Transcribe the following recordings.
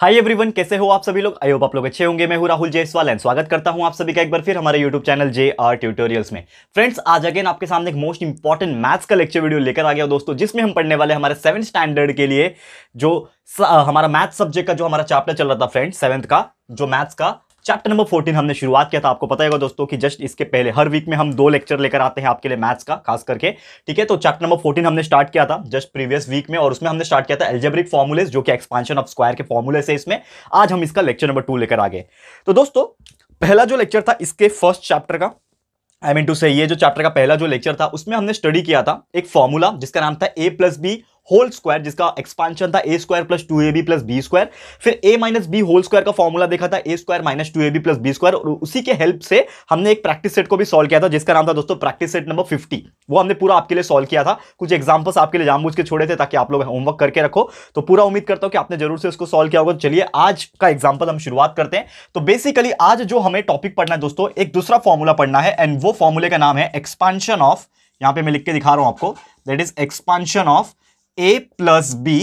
Hi everyone कैसे हो आप सभी लोग आई होप आप लोग अच्छे होंगे मैं हूं राहुल जयसवाल एंड स्वागत करता हूं आप सभी का एक बार फिर हमारे YouTube channel J R tutorials में फ्रेंड्स आज अगेन आपके सामने एक मोस्ट इंपॉर्टेंट मैथ्स का लेक्चर वीडियो लेकर आ गया दोस्तों जिसमें हम पढ़ने वाले हमारे सेवन स्टैंडर्ड के लिए जो हमारा मैथ्स सब्जेक्ट का जो हमारा चैप्टर चल रहा था फ्रेंड्स सेवन्थ का जो मैथ्स का चैप्टर नंबर फोर्टीन हमने शुरुआत किया था आपको पता होगा दोस्तों कि जस्ट इसके पहले हर वीक में हम दो लेक्चर लेकर आते हैं आपके लिए मैथ्स का खास करके ठीक है तो चैप्टर नंबर फोर्टीन हमने स्टार्ट किया था जस्ट प्रीवियस वीक में और उसमें हमने स्टार्ट किया था एल्जेब्रिक फॉर्मुलेज जो कि एक्सपांशन ऑफ स्क्वायर के फॉर्मुले है इसमें आज हम इसका लेक्चर नंबर टू लेकर आ गए तो दोस्तों पहला जो लेक्चर था इसके फर्स्ट चैप्टर का आई मीन टू से ये जो चैप्टर का पहला जो लेक्चर था उसमें हमने स्टडी किया था एक फॉर्मूला जिसका नाम था A plus B whole square जिसका एक्सपांशन था A square plus two A B plus B square फिर A minus B whole square का फॉर्मूला देखा था A square minus two A B plus B square और उसी के हेल्प से हमने एक प्रैक्टिस सेट को भी सॉल्व किया था जिसका नाम था दोस्तों प्रैक्टिस सेट नंबर फिफ्टी वो हमने पूरा आपके लिए सॉल्व किया था कुछ एग्जाम्पल्स आपके लिए जामबूझ के छोड़े थे ताकि आप लोग होमवर्क करके रखो तो पूरा उम्मीद करता हूँ कि आपने जरूर से उसको सॉल्व किया होगा तो चलिए आज का एग्जाम्पल हम शुरुआत करते हैं तो बेसिकली आज जो हमें टॉपिक पढ़ना है दोस्तों एक दूसरा फॉर्मूला पढ़ना है एंड वो फॉर्मूले का नाम है एक्सपांशन ऑफ यहाँ पे मैं लिख के दिखा रहा हूँ आपको that is expansion of A plus B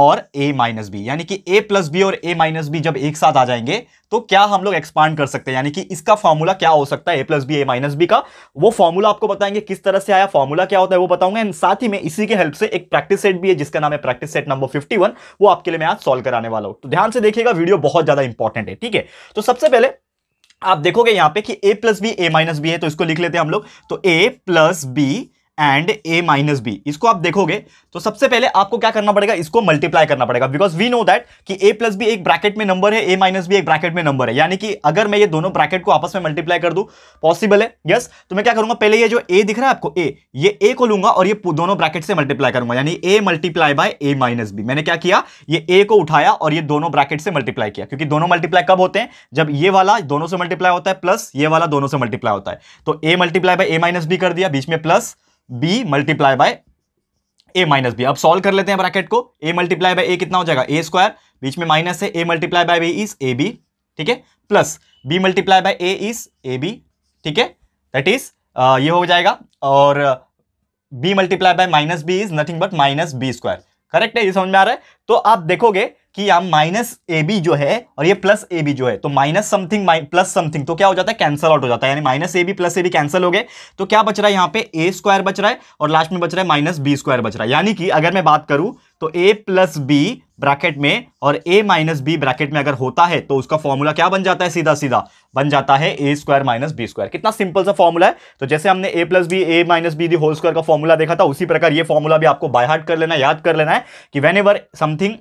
और ए माइनस बी यानी कि ए प्लस बी और ए माइनस बी जब एक साथ आ जाएंगे तो क्या हम लोग एक्सपांड कर सकते हैं यानी कि इसका फॉर्मूला क्या हो सकता है ए प्लस बी ए माइनस बी का वो फॉर्मूला आपको बताएंगे किस तरह से आया फॉर्मूला क्या होता है वो बताऊंगा एंड साथ ही में इसी के हेल्प से एक प्रैक्टिस सेट भी है जिसका नाम है practice set number fifty one, वो आपके लिए मैं आज सॉल्व कराने वाला हूं तो ध्यान से देखिएगा वीडियो बहुत ज्यादा इंपॉर्टेंट है ठीक है तो सबसे पहले आप देखोगे यहां पे कि A plus B A minus B है तो इसको लिख लेते हैं हम लोग तो A plus B and A minus B इसको आप देखोगे तो सबसे पहले आपको क्या करना पड़ेगा इसको मल्टीप्लाई करना पड़ेगा बिकॉज वी नो दैट कि ए प्लस बी एक ब्रैकेट में नंबर है ए माइनस बी एक ब्रैकेट में नंबर है यानी कि अगर मैं ये दोनों ब्रैकेट को आपस में मल्टीप्लाई कर दूं पॉसिबल है यस yes? तो मैं क्या करूंगा पहले ये जो ए दिख रहा है आपको ए ये ए को लूंगा और ये दोनों ब्रैकेट से मल्टीप्लाई करूंगा यानी A multiply by A minus B मैंने क्या किया ये ए को उठाया और ये दोनों ब्रैकेट से मल्टीप्लाई किया क्योंकि दोनों मल्टीप्लाई कब होते हैं जब ये वाला दोनों से मल्टीप्लाई होता है प्लस ये वाला दोनों से मल्टीप्लाई होता है तो A multiply by A minus B कर दिया बीच में plus B multiply by A minus B अब सॉल्व कर लेते हैं ब्रैकेट को ए मल्टीप्लाई बाय ए कितना हो जाएगा ए स्क्वायर बीच में माइनस है A multiply by B is A B ठीक है plus B multiply by A is A B ठीक है दैट इज ये हो जाएगा और B multiply by minus B is nothing but minus B square correct है ये समझ में आ रहा है तो आप देखोगे कि आप माइनस ए बी जो है और ये प्लस ए बी जो है तो माइनस समथिंग प्लस समथिंग तो क्या हो जाता है कैंसल आउट हो जाता है यानी minus A B plus A B cancel हो गए तो क्या बच रहा है यहाँ पे ए स्क्वायर बच रहा है और लास्ट में बच रहा है माइनस बी स्क्वायर बच रहा है यानी कि अगर मैं बात करूं तो ए प्लस बी ब्रैकेट में और ए माइनस बी ब्रैकेट में अगर होता है तो उसका फॉर्मूला क्या बन जाता है सीधा सीधा बन जाता है ए स्क्वायर माइनस बी स्क्वायर कितना सिंपल सा फॉर्मूला है तो जैसे हमने A plus B A minus B the whole square का फॉर्मूला देखा था उसी प्रकार ये फॉर्मूला भी आपको बाय हार्ट कर लेना याद कर लेना है कि वेन एवर समथिंग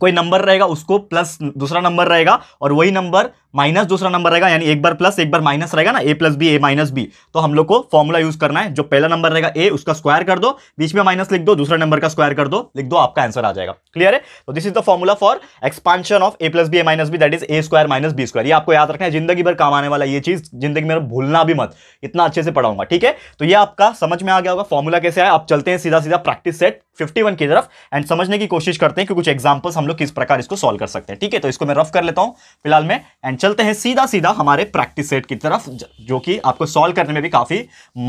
कोई नंबर रहेगा उसको प्लस दूसरा नंबर रहेगा और वही नंबर माइनस दूसरा नंबर रहेगा यानी एक बार प्लस एक बार माइनस रहेगा ना A plus B A minus B तो हम लोग को फॉर्मूला यूज करना है जो पहला नंबर रहेगा ए उसका स्क्वायर कर दो बीच में माइनस लिख दो दूसरा नंबर का स्क्वायर कर दो लिख दो आपका आंसर आ जाएगा क्लियर है तो this is the formula for expansion of A plus B A minus B that is A square minus B square ये आपको याद रखना है जिंदगी भर काम आने वाला ये चीज जिंदगी में भूलना भी मत इतना अच्छे से पढ़ाऊंगा ठीक है तो ये आपका समझ में आ गया होगा फॉर्मूला कैसे है आप चलते हैं सीधा सीधा प्रैक्टिस सेट 51 की तरफ एंड समझने की कोशिश करते हैं कि कुछ एग्जाम्पल्स हम लोग किस प्रकार इसको सॉल्व कर सकते हैं ठीक है तो इसको मैं रफ कर लेता हूँ फिलहाल में एंड चलते हैं सीधा सीधा हमारे प्रैक्टिस सेट की तरफ जो कि आपको सॉल्व करने में भी काफ़ी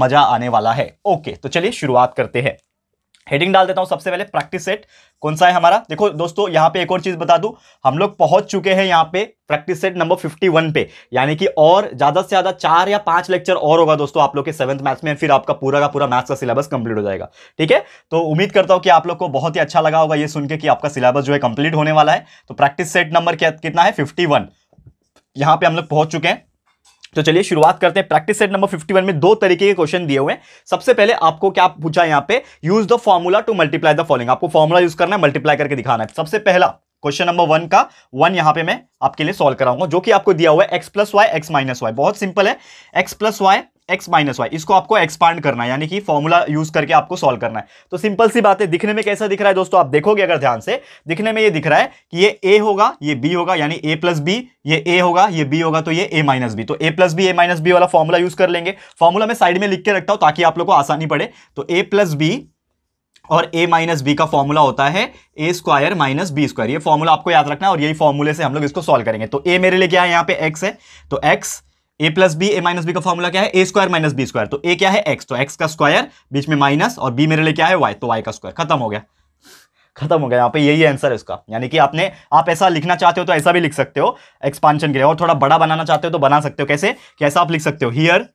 मज़ा आने वाला है ओके तो चलिए शुरुआत करते हैं हेडिंग डाल देता हूं सबसे पहले प्रैक्टिस सेट कौन सा है हमारा देखो दोस्तों यहां पे एक और चीज़ बता दूं हम लोग पहुंच चुके हैं यहां पे प्रैक्टिस सेट नंबर 51 पे यानी कि और ज़्यादा से ज़्यादा चार या पांच लेक्चर और होगा दोस्तों आप लोग के सेवंथ मैथ्स में फिर आपका पूरा का पूरा मैथ्स का सिलेबस कंप्लीट हो जाएगा ठीक है तो उम्मीद करता हूं कि आप लोग को बहुत ही अच्छा लगा होगा ये सुनकर कि आपका सिलेबस जो है कंप्लीट होने वाला है तो प्रैक्टिस सेट नंबर कितना है फिफ्टी यहां पे हम लोग पहुंच चुके हैं तो चलिए शुरुआत करते हैं प्रैक्टिस सेट नंबर 51 में दो तरीके के क्वेश्चन दिए हुए हैं सबसे पहले आपको क्या पूछा यहाँ पे use the formula to multiply the following आपको फॉर्मूला यूज करना है मल्टीप्लाई करके दिखाना है सबसे पहला क्वेश्चन नंबर वन का वन यहां पे मैं आपके लिए सॉल्व कराऊंगा जो कि आपको दिया हुआ है X plus Y X minus Y बहुत सिंपल है X plus Y X minus Y इसको आपको एक्सपांड करना है यानी कि फॉर्मूला यूज करके आपको सॉल्व करना है तो सिंपल सी बात है दिखने में कैसा दिख रहा है दोस्तों आप देखोगे अगर ध्यान से दिखने में ये दिख रहा है कि ये ए होगा ये बी होगा यानी ए प्लस बी ये ए होगा ये बी होगा तो ये ए माइनस बी तो A plus B A minus B वाला फॉर्मूला यूज कर लेंगे फॉर्मूला मैं साइड में लिख के रखता हूं ताकि आप लोग को आसानी पड़े तो ए प्लस बी और a माइनस बी का फॉर्मूला होता है ए स्क्वायर माइनस बी स्क्वायर ये फॉर्मूला आपको याद रखना है और यही फॉर्मूले से हम लोग इसको सॉल्व करेंगे तो a मेरे लिए क्या है यहाँ पे x है तो x A plus B A minus B का फॉर्मूला क्या है ए स्क्वायर माइनस बी स्क्वायर तो ए क्या है एक्स तो एक्स का स्क्वायर बीच में माइनस और बी मेरे लिए क्या है वाई तो वाई का स्क्वायर खत्म हो गया खत्म हो गया यहाँ पे यही आंसर है इसका यानी कि आपने आप ऐसा लिखना चाहते हो तो ऐसा भी लिख सकते हो एक्सपांशन के लिए और थोड़ा बड़ा बनाना चाहते हो तो बना सकते हो कैसे कैसा आप लिख सकते हो हियर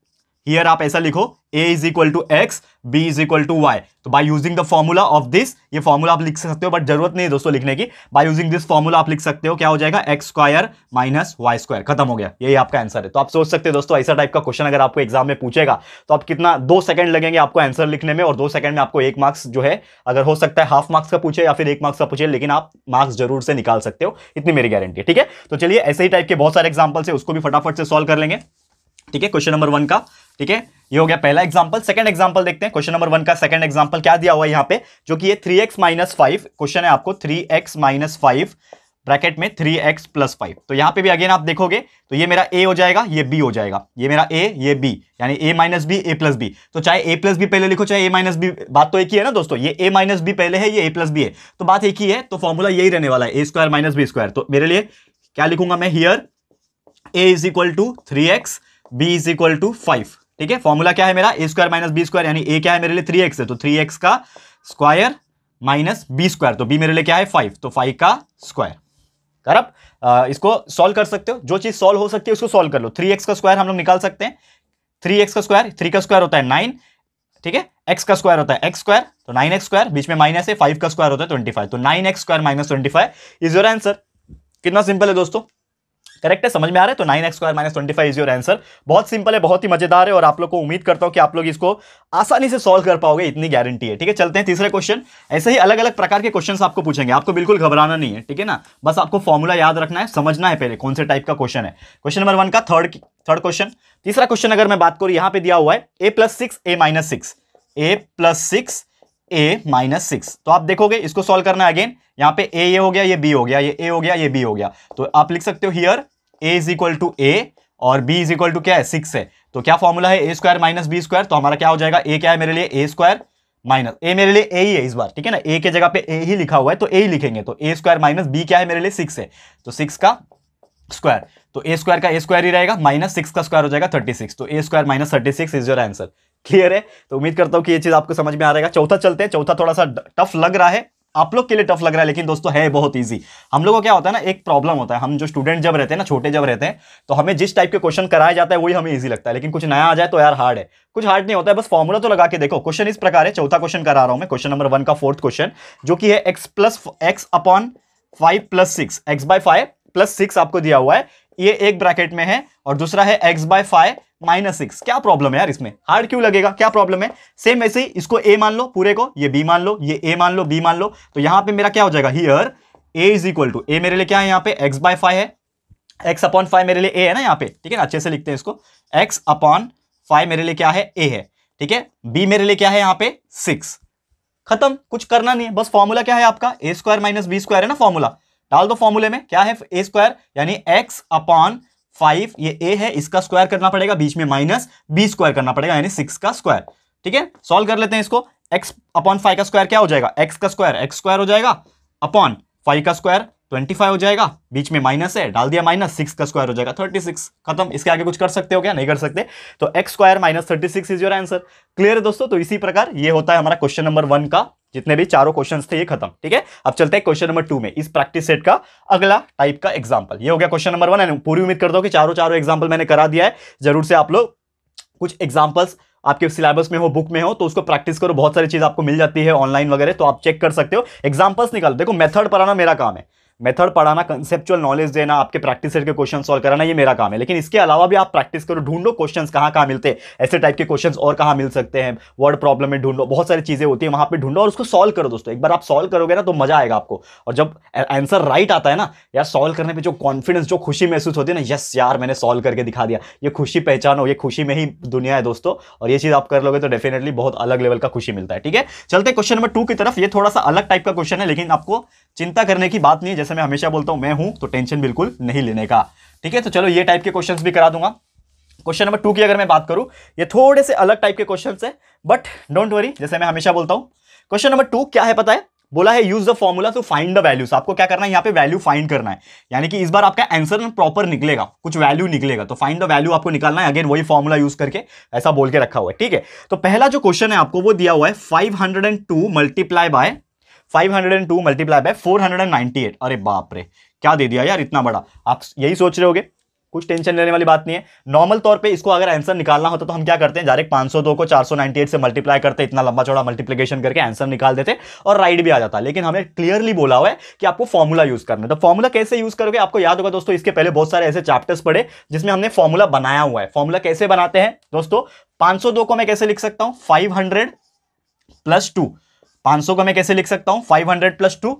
हियर आप ऐसा लिखो A is equal to X B is equal to Y तो by using the formula of this ये फॉर्मूला आप लिख सकते हो बट जरूरत नहीं दोस्तों लिखने की बाय यूजिंग दिस फॉर्मूला आप लिख सकते हो क्या हो जाएगा X square minus Y square खत्म हो गया यही आपका आंसर है तो आप सोच सकते हो दोस्तों ऐसा टाइप का क्वेश्चन अगर आपको एग्जाम में पूछेगा तो आप कितना दो सेकंड लगेंगे आपको आंसर लिखने में और दो सेकंड में आपको एक मार्क्स जो है अगर हो सकता है हाफ मार्क्स का पूछे या फिर एक मार्क्स का पूछे लेकिन आप मार्क्स जरूर से निकाल सकते हो इतनी मेरी गारंटी ठीक है तो चलिए ऐसे ही टाइप के बहुत सारे एग्जाम्पल्स है उसको भी फटाफट से सॉल्व कर लेंगे ठीक है क्वेश्चन नंबर वन का ठीक है ये हो गया पहला एग्जाम्पल सेकंड एग्जाम्पल देखते हैं क्वेश्चन नंबर वन का सेकंड एग्जाम्पल क्या दिया हुआ है यहाँ पे जो कि ये three X minus five question है आपको three X minus five bracket में थ्री एक्स प्लस फाइव तो यहाँ पे भी अगेन आप देखोगे तो ये मेरा ए हो जाएगा ये बी हो जाएगा ये मेरा ए ये बी यानी A minus B A plus B तो चाहे ए प्लस बी पहले लिखो चाहे ए माइनस बी बात तो एक ही है ना दोस्तों ये ए माइनस बी पहले है ये ए प्लस बी है तो बात एक ही है तो फॉर्मूला यही रहने वाला है ए स्क्वायर माइनस बी स्क्वायर तो मेरे लिए क्या लिखूंगा मैं here A is equal to three X B is equal to five ठीक है फॉर्मूला क्या है मेरा A square minus B square यानी ए क्या है मेरे लिए थ्री एक्स है तो थ्री एक्स का स्क्वायर माइनस बी स्क्वायर तो बी मेरे लिए क्या है फाइव तो फाइव का स्क्वायर कर आप इसको सॉल्व कर सकते हो जो चीज़ सॉल्व हो सकती है उसको सॉल्व कर लो थ्री एक्स का स्क्वायर हम लोग निकाल सकते हैं थ्री एक्स का स्क्वायर थ्री का स्क्वायर होता है नाइन ठीक है एक्स का स्क्वायर होता है एक्स स्क्वायर तो नाइन एक्स स्क्वायर बीच में माइनस है फाइव का स्क्वायर होता है ट्वेंटी फाइव तो nine X square minus twenty five is your answer कितना सिंपल है दोस्तों करेक्ट है समझ में आ रहा है तो nine X square minus twenty five is your answer बहुत सिंपल है बहुत ही मजेदार है और आप लोग को उम्मीद करता हूँ कि आप लोग इसको आसानी से सॉल्व कर पाओगे इतनी गारंटी है ठीक है चलते हैं तीसरे क्वेश्चन ऐसे ही अलग अलग प्रकार के क्वेश्चन आपको पूछेंगे आपको बिल्कुल घबराना नहीं है ठीक है ना बस आपको फॉर्मूला याद रखना है समझना है पहले कौन से टाइप का क्वेश्चन है क्वेश्चन नंबर वन का थर्ड थर्ड क्वेश्चन तीसरा क्वेश्चन अगर मैं बात करूं यहां पे दिया हुआ है ए plus six A minus six A plus six A minus six तो आप देखोगे इसको सॉल्व करना है अगेन यहाँ पे ए ये हो गया ये बी हो गया ये ए हो गया ये बी हो गया तो आप लिख सकते हो here A is equal to A और बी इज इक्वल टू क्या है सिक्स है तो क्या फॉर्मूला है ए स्क्वायर माइनस बी स्क्वायर तो हमारा क्या हो जाएगा ए क्या है मेरे लिए ए स्क्वायर माइनस ए मेरे लिए ए ही है इस बार ठीक है ना ए के जगह पे ए ही लिखा हुआ है तो ए ही लिखेंगे तो ए स्क्वायर माइनस बी क्या है मेरे लिए सिक्स है तो सिक्स का स्क्वायर तो ए स्क्वायर का ए स्क्वायर ही रहेगा माइनस सिक्स का स्क्वायर हो जाएगा थर्टी सिक्स तो ए square minus thirty six is your answer clear है तो उम्मीद करता हूँ कि ये चीज़ आपको समझ में आ रहेगा चौथा चलते हैं चौथा थोड़ा सा टफ लग रहा है आप लोग के लिए टफ लग रहा है लेकिन दोस्तों है बहुत इजी हम लोगों को क्या होता है ना एक प्रॉब्लम होता है हम जो स्टूडेंट जब रहते हैं ना छोटे जब रहते हैं तो हमें जिस टाइप के क्वेश्चन कराया जाता है वही हमें ईजी लगता है लेकिन कुछ नया आ जाए तो यार हार्ड है कुछ हार्ड नहीं होता है बस फॉर्मुला तो लगा के देखो क्वेश्चन इस प्रकार है चौथा क्वेश्चन करा रहा हूं मैं क्वेश्चन नंबर वन का फोर्थ क्वेश्चन जो कि है X plus X upon five plus six X by five plus six आपको दिया हुआ है ये एक ब्रैकेट में है और दूसरा है X by five minus six क्या प्रॉब्लम है यार इसमें हार्ड क्यों लगेगा क्या प्रॉब्लम है सेम ऐसे ही इसको ए मान लो पूरे को ये बी मान लो ये ए मान लो बी मान लो तो यहाँ पे मेरा क्या हो जाएगा here A is equal to A मेरे लिए क्या है यहाँ पे एक्स बाय फाइव है एक्स अपॉन फाइव मेरे लिए ए है ना यहाँ पे ठीक है ना अच्छे से लिखते हैं इसको एक्स अपॉन फाइव मेरे लिए क्या है ए है ठीक है बी मेरे लिए क्या है यहाँ पे सिक्स खत्म कुछ करना नहीं है बस फॉर्मूला क्या है आपका A square minus B square है ना फॉर्मूला डाल दो फॉर्मूले में क्या है ए स्क्वायर यानी एक्स अपॉन फाइव ये ए है इसका स्क्वायर करना पड़ेगा बीच में माइनस बी स्क्वायर करना पड़ेगा यानी सिक्स का स्क्वायर ठीक है सॉल्व कर लेते हैं इसको एक्स अपॉन फाइव का स्क्वायर क्या हो जाएगा एक्स का स्क्वायर एक्स स्क्वायर हो जाएगा अपॉन फाइव का स्क्वायर ट्वेंटी फाइव हो जाएगा बीच में माइनस है डाल दिया माइनस सिक्स का स्क्वायर हो जाएगा थर्टी सिक्स खत्म इसके आगे कुछ कर सकते हो क्या नहीं कर सकते तो X square minus thirty six is your answer clear है दोस्तों तो इसी प्रकार ये होता है हमारा क्वेश्चन नंबर वन का जितने भी चारों क्वेश्चन थे ये खत्म ठीक है अब चलते हैं क्वेश्चन नंबर टू में इस प्रैक्टिस सेट का अगला टाइप का एग्जाम्पल ये हो गया क्वेश्चन नंबर वन पूरी उम्मीद करता हूँ कि चारों चारों एग्जाम्पल मैंने करा दिया है जरूर से आप लोग कुछ एग्जाम्पल्स आपके सिलेबस में हो बुक में हो तो उसको प्रैक्टिस करो बहुत सारी चीज़ आपको मिल जाती है ऑनलाइन वगैरह तो आप चेक कर सकते हो एग्जाम्पल्स निकाल देखो मेथड पढ़ाना मेरा काम है मेथड पढ़ाना कंसेप्चुअल नॉलेज देना आपके प्रैक्टिस सेट के क्वेश्चन सॉल्व कराना ये मेरा काम है लेकिन इसके अलावा भी आप प्रैक्टिस करो ढूंढो क्वेश्चन कहाँ कहाँ मिलते हैं ऐसे टाइप के क्वेश्चन और कहाँ मिल सकते हैं वर्ड प्रॉब्लम में ढूंढो बहुत सारी चीज़ें होती है वहाँ पर ढूंढो और उसको सॉल्व करो दोस्तों एक बार आप सॉल्व करोगे ना तो मजा आएगा आपको और जब आंसर राइट आता है ना यार सॉल्व करने पर जो कॉन्फिडेंस जो खुशी महसूस होती है ना यस यार मैंने सॉल्व करके दिखा दिया ये खुशी पहचानो ये खुशी में ही दुनिया है दोस्तों और ये चीज़ आप कर लोगे तो डेफिनेटली बहुत अलग लेवल का खुशी मिलता है ठीक है चलते क्वेश्चन नंबर टू की तरफ ये थोड़ा सा अलग टाइप का क्वेश्चन है लेकिन आपको चिंता करने की बात नहीं है जैसे मैं हमेशा बोलता हूं मैं हूं तो टेंशन बिल्कुल नहीं लेने का ठीक है तो चलो ये टाइप के क्वेश्चन भी करा दूंगा क्वेश्चन नंबर टू की अगर मैं बात करूं ये थोड़े से अलग टाइप के क्वेश्चन है बट डोंट वरी जैसे मैं हमेशा बोलता हूं क्वेश्चन नंबर टू क्या है पता है बोला है use the formula to find the values आपको क्या करना है यहाँ पे वैल्यू फाइंड करना है यानी कि इस बार आपका आंसर प्रॉपर निकलेगा कुछ वैल्यू निकलेगा तो फाइंड द वैल्यू आपको निकालना है अगेन वही फॉर्मूला यूज करके ऐसा बोल के रखा हुआ है ठीक है तो पहला जो क्वेश्चन है आपको वो दिया हुआ है five hundred and two multiply by 502 multiply by 498 अरे बाप रे क्या दे दिया यार इतना बड़ा आप यही सोच रहे होगे कुछ टेंशन लेने वाली बात नहीं है नॉर्मल तौर पे इसको अगर आंसर निकालना होता तो, तो हम क्या करते हैं डायरेक्ट पांच सौ को 498 से मल्टीप्लाई करते इतना लंबा चौड़ा मल्टीप्लीकेशन करके आंसर निकाल देते और राइट भी आ जाता लेकिन हमें क्लियरली बोला हुआ है कि आपको फॉर्मूला यूज करना है तो फॉर्मूला कैसे यूज करोगे आपको याद होगा दोस्तों इसके पहले बहुत सारे ऐसे चैप्टर्स पड़े जिसमें हमने फॉर्मूला बनाया हुआ है फॉर्मूला कैसे बनाते हैं दोस्तों पांच को मैं कैसे लिख सकता हूँ फाइव प्लस टू 500 को मैं कैसे लिख सकता हूँ 500 हंड्रेड प्लस टू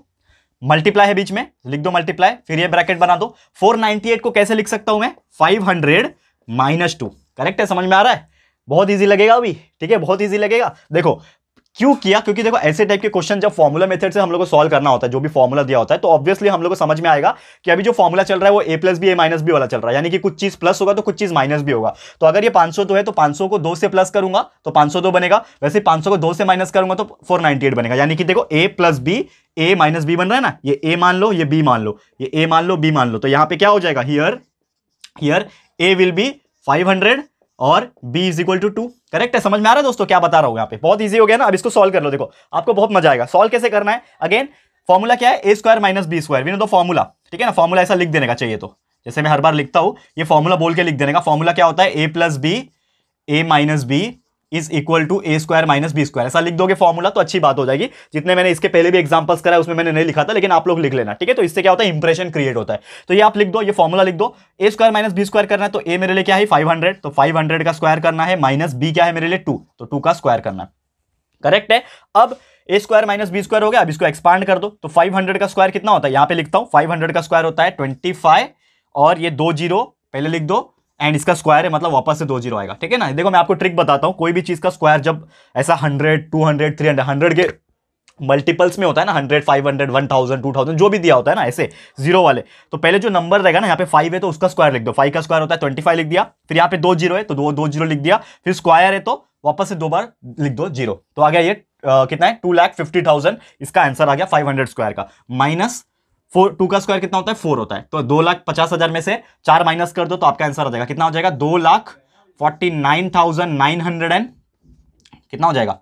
मल्टीप्लाई है बीच में लिख दो मल्टीप्लाई फिर ये ब्रैकेट बना दो 498 को कैसे लिख सकता हूं मैं 500 हंड्रेड माइनस टू करेक्ट है समझ में आ रहा है बहुत ईजी लगेगा अभी ठीक है बहुत इजी लगेगा देखो क्यों किया क्योंकि देखो ऐसे टाइप के क्वेश्चन जब फॉर्मूला मेथड से हम लोग को सॉल्व करना होता है जो भी फॉर्मूला दिया होता है तो ऑब्वियसली हम लोग को समझ में आएगा कि अभी जो फॉर्मूला चल रहा है वो a plus B A minus B वाला चल रहा है यानी कि कुछ चीज प्लस होगा तो कुछ चीज माइनस भी होगा तो अगर ये पांच तो है तो पांच को दो से प्लस करूंगा तो 502 बनेगा वैसे पांच को दो से माइनस करूंगा तो फोर बनेगा यानी कि देखो a plus B A minus b बन रहा है ना ये ए मान लो ये बी मान लो ये ए मान लो बी मान लो तो यहाँ पे क्या हो जाएगा here here a will be five hundred और b is equal to two correct है समझ में आ रहा है दोस्तों क्या बता रहा हूँ यहाँ पे बहुत इजी हो गया ना अब इसको सॉल्व कर लो देखो आपको बहुत मजा आएगा सॉल्व कैसे करना है अगेन फॉर्मूला क्या है ए square minus B square we know formula ठीक है ना फॉर्मूला ऐसा लिख देने का चाहिए तो जैसे मैं हर बार लिखता हूँ ये फॉर्मूला बोल के लिख देने का फॉर्मूला क्या होता है ए plus B A minus B is equal to a square minus B square ऐसा लिख दोगे फॉर्मूला तो अच्छी बात हो जाएगी जितने मैंने इसके पहले भी एग्जाम्पल्स करा उसमें मैंने नहीं लिखा था लेकिन आप लोग लिख लेना ठीक है तो इससे क्या होता है इंप्रेशन क्रिएट होता है तो ये आप लिख दो ये फॉर्मूला लिख दो a square minus B square करना है तो ए मेरे लिए क्या है फाइव हंड्रेड तो फाइव हंड्रेड का स्क्वायर करना है माइनस बी क्या है मेरे लिए टू तो टू का स्क्वायर करना करेक्ट है अब a square minus B square हो गया अब इसको एक्सपांड कर दो तो 500 का स्क्वायर कितना होता है यहां पे लिखता हूं 500 का स्क्वायर होता है 25 और ये दो जीरो पहले लिख दो एंड इसका स्क्वायर है मतलब वापस से दो जीरो आएगा ठीक है ना देखो मैं आपको ट्रिक बताता हूँ कोई भी चीज़ का स्क्वायर जब ऐसा hundred two hundred three hundred hundred के मल्टीपल्स में होता है ना hundred five hundred one thousand two thousand जो भी दिया होता है ना ऐसे जीरो वाले तो पहले जो नंबर रहेगा ना यहाँ पे फाइव है तो उसका स्क्वायर लिख दो फाइव का स्क्वायर होता है ट्वेंटी फाइव लिख दिया फिर यहाँ पे दो जीरो है तो दो दो जीरो लिख दिया फिर स्क्वायर है तो वापस से दो बार लिख दो जीरो तो आ गया ये आ, कितना है टू लाख फिफ्टी थाउजेंड इसका आंसर आ गया फाइव हंड्रेड स्क्वायर का माइनस फोर टू का स्क्वायर कितना होता है फोर होता है तो दो लाख पचास हजार में से चार माइनस कर दो तो आपका आंसर आ जाएगा कितना हो जाएगा दो lakh forty nine thousand nine hundred and कितना हो जाएगा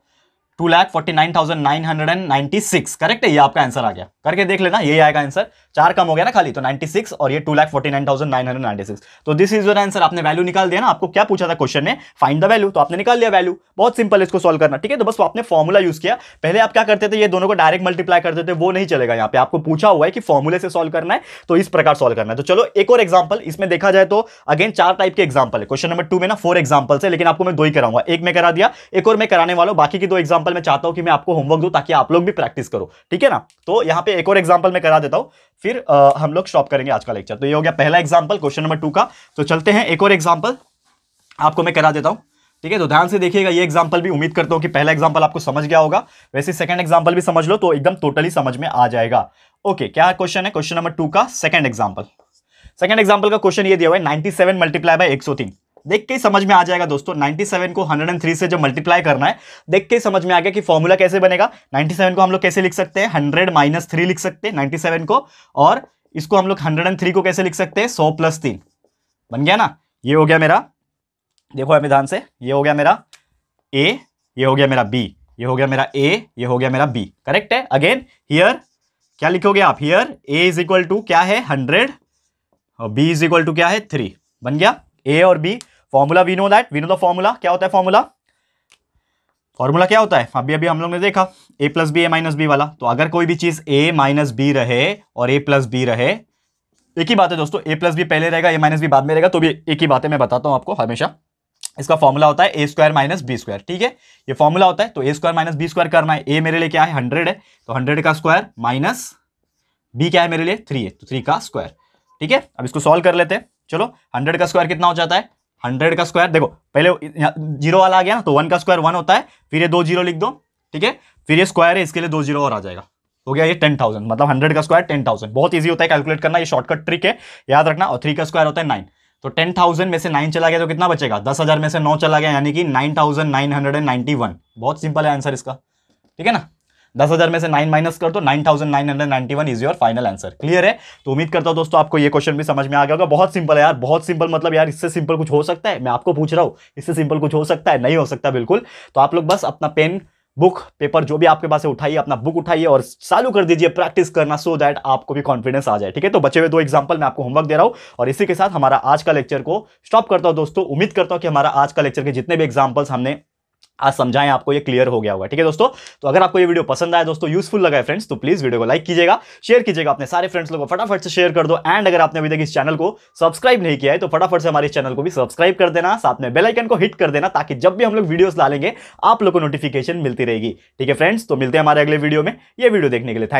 two lakh forty nine thousand nine hundred and ninety six correct है ये आपका आंसर आ गया करके देख लेना ये आएगा आंसर चार कम हो गया ना खाली तो नाइन्टी सिक्स और ये two lakh forty nine thousand nine hundred ninety six तो दिस इज योर आंसर आपने वैल्यू निकाल दिया ना आपको क्या पूछा था क्वेश्चन में फाइंड द वैल्यू तो आपने निकाल लिया वैल्यू बहुत सिंपल इसको सॉल्व करना ठीक है तो बस आपने फॉर्मुला यूज किया पहले आप क्या करते थे ये दोनों को डायरेक्ट मल्टीप्लाई करते थे वो नहीं चलेगा यहाँ पे आपको पूछा हुआ है कि फॉर्मुले से सॉल्व करना है तो इस प्रकार सॉल्व करना है तो चलो एक और एग्जाम्पल इसमें देखा जाए तो अगेन चार टाइप के एग्जाम्पल है क्वेश्चन नंबर टू में ना फोर एग्जाम्पल्स है लेकिन आपको मैं दो ही कराऊंगा एक में करा दिया एक और मैं कराने वालों बाकी की दो एग्जाम्पल एग्जाम्पल मैं चाहता हूँ कि मैं आपको होमवर्क दूँ ताकि आप लोग भी प्रैक्टिस करो ठीक है ना तो यहाँ पे एक और एग्जाम्पल मैं करा देता हूँ फिर आ, हम लोग स्टॉप करेंगे आज का लेक्चर तो ये हो गया पहला एग्जाम्पल क्वेश्चन नंबर टू का तो चलते हैं एक और एग्जाम्पल आपको मैं करा देता हूँ ठीक है तो ध्यान से देखिएगा ये एग्जाम्पल भी उम्मीद करता हूँ कि पहला एग्जाम्पल आपको समझ गया होगा वैसे सेकंड एग्जाम्पल भी समझ लो तो एकदम टोटली समझ में आ जाएगा ओके क्या क्वेश्चन है क्वेश्चन नंबर टू का सेकंड एग्जाम्पल सेकंड एग्जाम्पल का क्वेश्चन ये दिया हुआ है 97 सेवन मल्टीप्लाई बाय 103 देख के समझ में आ जाएगा दोस्तों 97 को 103 से जब मल्टीप्लाई करना है देख के समझ में आ गया कि फॉर्मूला कैसे बनेगा 97 को हम लोग कैसे लिख सकते हैं 100 माइनस थ्री लिख सकते हैं 97 को और इसको हम लोग 103 को कैसे लिख सकते हैं 100 प्लस तीन बन गया ना ये हो गया मेरा देखो अभी ध्यान से ये हो गया मेरा ए ये हो गया मेरा बी ये हो गया मेरा ए ये हो गया मेरा बी करेक्ट है अगेन हियर क्या लिखोगे आप here A is equal to क्या है हंड्रेड और बी इज इक्वल टू क्या है थ्री बन गया ए और b formula we know that we know the formula क्या होता है फॉर्मूला फॉर्मूला क्या होता है अभी अभी हम लोग ने देखा a plus B A minus B वाला तो अगर कोई भी चीज़ ए माइनस बी रहे और ए प्लस बी रहे एक ही बात है दोस्तों ए प्लस बी पहले रहेगा ए माइनस बी बाद में रहेगा तो भी एक ही बात है मैं बताता हूँ आपको हमेशा इसका फॉर्मूला होता है ए स्क्वायर माइनस बी स्क्वायर ठीक है ये फॉर्मूला होता है तो ए स्क्वायर माइनस बी स्क्वायर करना है ए मेरे लिए क्या है हंड्रेड है तो हंड्रेड का स्क्वायर माइनस बी क्या है मेरे लिए थ्री है तो थ्री का स्क्वायर ठीक है अब इसको सॉल्व कर लेते हैं चलो हंड्रेड का स्क्वायर कितना हो जाता है हंड्रेड का स्क्वायर देखो पहले जीरो वाला आ गया ना तो वन का स्क्वायर वन होता है फिर ये दो जीरो लिख दो ठीक है फिर ये स्क्वायर है इसके लिए दो जीरो और आ जाएगा हो गया ये टेन थाउजेंड मतलब हंड्रेड का स्क्वायर टेन थाउजेंड बहुत ईजी होता है कैलकुलेट करना ये शॉर्टकट ट्रिक है याद रखना और थ्री का स्क्वायर होता है नाइन तो टेन थाउजेंड में से नाइन चला गया तो कितना बचेगा दस हजार में से नौ चला गया यानी कि nine thousand nine hundred and ninety one बहुत सिंपल है आंसर इसका ठीक है ना दस हजार में से नाइन माइनस कर दो nine thousand nine hundred ninety one is your final answer clear है तो उम्मीद करता हूँ दोस्तों आपको ये क्वेश्चन भी समझ में आ गया होगा बहुत सिंपल है यार बहुत सिंपल मतलब यार इससे सिंपल कुछ हो सकता है मैं आपको पूछ रहा हूँ इससे सिंपल कुछ हो सकता है नहीं हो सकता बिल्कुल तो आप लोग बस अपना पेन बुक पेपर जो भी आपके पास है उठाइए अपना बुक उठाइए और चालू कर दीजिए प्रैक्टिस करना सो दैट आपको भी कॉन्फिडेंस आ जाए ठीक है तो बचे हुए दो एग्जाम्पल मैं आपको होमवर्क दे रहा हूँ और इसी के साथ हमारा आज का लेक्चर को स्टॉप करता हूँ दोस्तों उम्मीद करता हूँ कि हमारा आज का लेक्चर के जितने भी एग्जाम्पल्स हमने आज समझाएं आपको ये क्लियर हो गया होगा ठीक है दोस्तों तो अगर आपको ये वीडियो पसंद आया दोस्तों यूजफुल लगा है फ्रेंड्स तो प्लीज वीडियो को लाइक कीजिएगा शेयर कीजिएगा अपने सारे फ्रेंड्स लोगों को फटाफट से शेयर कर दो एंड अगर आपने अभी तक इस चैनल को सब्सक्राइब नहीं किया है तो फटाफट से हमारे चैनल को भी सब्सक्राइब कर देना साथ में बेलाइकन को हिट कर देना ताकि जब भी हम लोग वीडियोज लेंगे आप लोग को नोटिफिकेशन मिलती रहेगी ठीक है फ्रेंड्स तो मिलते हैं हमारे अगले वीडियो में ये वीडियो देखने के लिए थैंक